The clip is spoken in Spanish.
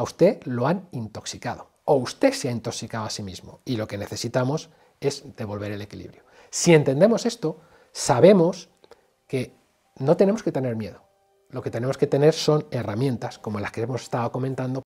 A usted lo han intoxicado o usted se ha intoxicado a sí mismo y lo que necesitamos es devolver el equilibrio. Si entendemos esto, sabemos que no tenemos que tener miedo. Lo que tenemos que tener son herramientas como las que hemos estado comentando